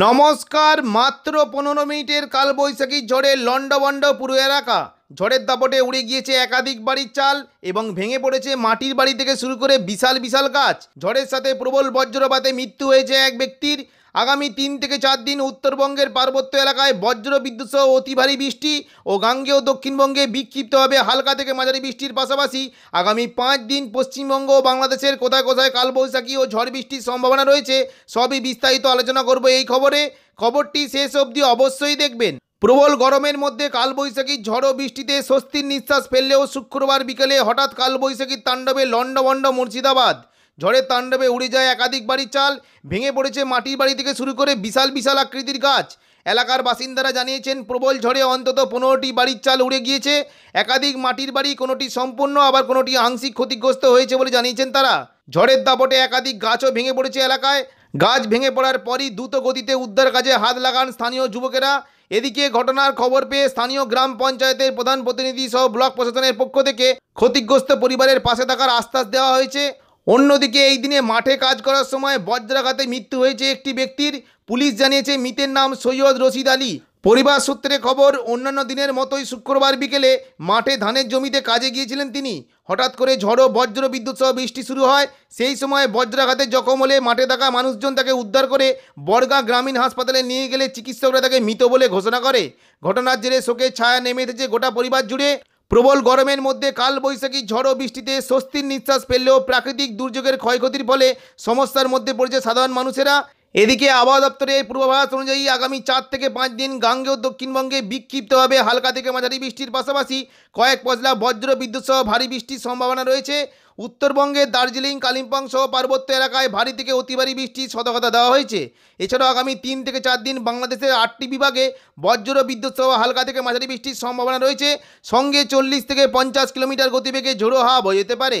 নমস্কার মাত্র পনেরো মিনিটের কালবৈশাখী ঝড়ে লণ্ডভণ্ড পুরো এলাকা ঝড়ের দাপটে উড়ে গিয়েছে একাধিক বাড়ির চাল এবং ভেঙে পড়েছে মাটির বাড়ি থেকে শুরু করে বিশাল বিশাল গাছ ঝড়ের সাথে প্রবল বজ্রপাতে মৃত্যু হয়েছে এক ব্যক্তির আগামী তিন থেকে চার দিন উত্তরবঙ্গের পার্বত্য এলাকায় বজ্র বিদ্যুৎ সহ অতি ভারী বৃষ্টি ও গাঙ্গেয় দক্ষিণবঙ্গে বিক্ষিপ্তভাবে হালকা থেকে মাঝারি বৃষ্টির পাশাপাশি আগামী পাঁচ দিন পশ্চিমবঙ্গ ও বাংলাদেশের কোথায় কোথায় কালবৈশাখী ও ঝড় বৃষ্টির সম্ভাবনা রয়েছে সবই বিস্তারিত আলোচনা করব এই খবরে খবরটি শেষ অবধি অবশ্যই দেখবেন প্রবল গরমের মধ্যে কালবৈশাখীর ঝড় ও বৃষ্টিতে স্বস্তির নিঃশ্বাস ফেললেও শুক্রবার বিকেলে হঠাৎ কালবৈশাখীর তাণ্ডবে লণ্ডভণ্ড মুর্শিদাবাদ ঝড়ের তাণ্ডবে উড়ে যায় একাধিক বাড়ির চাল ভেঙে পড়েছে মাটির বাড়ি থেকে শুরু করে বিশাল বিশাল আকৃতির গাছ এলাকার বাসিন্দারা জানিয়েছেন প্রবল ঝড়ে অন্তত পনেরোটি বাড়ির চাল উড়ে গিয়েছে একাধিক মাটির বাড়ি কোনোটি সম্পূর্ণ আবার কোনোটি আংশিক ক্ষতিগ্রস্ত হয়েছে বলে জানিয়েছেন তারা ঝড়ের দাপটে একাধিক গাছও ভেঙে পড়েছে এলাকায় গাছ ভেঙে পড়ার পরই দ্রুত গতিতে উদ্ধার কাজে হাত লাগান স্থানীয় যুবকেরা এদিকে ঘটনার খবর পেয়ে স্থানীয় গ্রাম পঞ্চায়েতের প্রধান প্রতিনিধি সহ ব্লক প্রশাসনের পক্ষ থেকে ক্ষতিগ্রস্ত পরিবারের পাশে থাকার আশ্বাস দেওয়া হয়েছে অন্যদিকে এই দিনে মাঠে কাজ করার সময় বজ্রাঘাতে মৃত্যু হয়েছে একটি ব্যক্তির পুলিশ জানিয়েছে মৃতের নাম সৈয়দ রশিদ আলী পরিবার সূত্রে খবর অন্যান্য দিনের মতোই শুক্রবার বিকেলে মাঠে ধানের জমিতে কাজে গিয়েছিলেন তিনি হঠাৎ করে ঝড়ো বজ্র বিদ্যুৎ সহ বৃষ্টি শুরু হয় সেই সময় বজ্রাঘাতে জখম হলে মাঠে থাকা মানুষজন তাকে উদ্ধার করে বর্গা গ্রামীণ হাসপাতালে নিয়ে গেলে চিকিৎসকরা তাকে মৃত বলে ঘোষণা করে ঘটনার জেরে শোকের ছায়া নেমে এসেছে গোটা পরিবার জুড়ে প্রবল গরমের মধ্যে কালবৈশাখী ঝড় বৃষ্টিতে স্বস্তির নিঃশ্বাস ফেললেও প্রাকৃতিক দুর্যোগের ক্ষয়ক্ষতির ফলে সমস্যার মধ্যে পড়েছে সাধারণ মানুষেরা এদিকে আবহাওয়া দপ্তরের পূর্বাভাস অনুযায়ী আগামী চার থেকে পাঁচ দিন গাঙ্গেয় দক্ষিণবঙ্গে বিক্ষিপ্তভাবে হালকা থেকে মাঝারি বৃষ্টির পাশাপাশি কয়েক পজলা বজ্র বিদ্যুৎ সহ ভারী বৃষ্টির সম্ভাবনা রয়েছে উত্তরবঙ্গে দার্জিলিং কালিম্পং সহ পার্বত্য এলাকায় ভারী থেকে অতি ভারী বৃষ্টির সতর্কতা দেওয়া হয়েছে এছাড়াও আগামী তিন থেকে চার দিন বাংলাদেশের আটটি বিভাগে বজ্র বিদ্যুৎ সহ হালকা থেকে মাঝারি বৃষ্টির সম্ভাবনা রয়েছে সঙ্গে চল্লিশ থেকে পঞ্চাশ কিলোমিটার গতিবেগে ঝোড়ো হাওয়া বয়ে যেতে পারে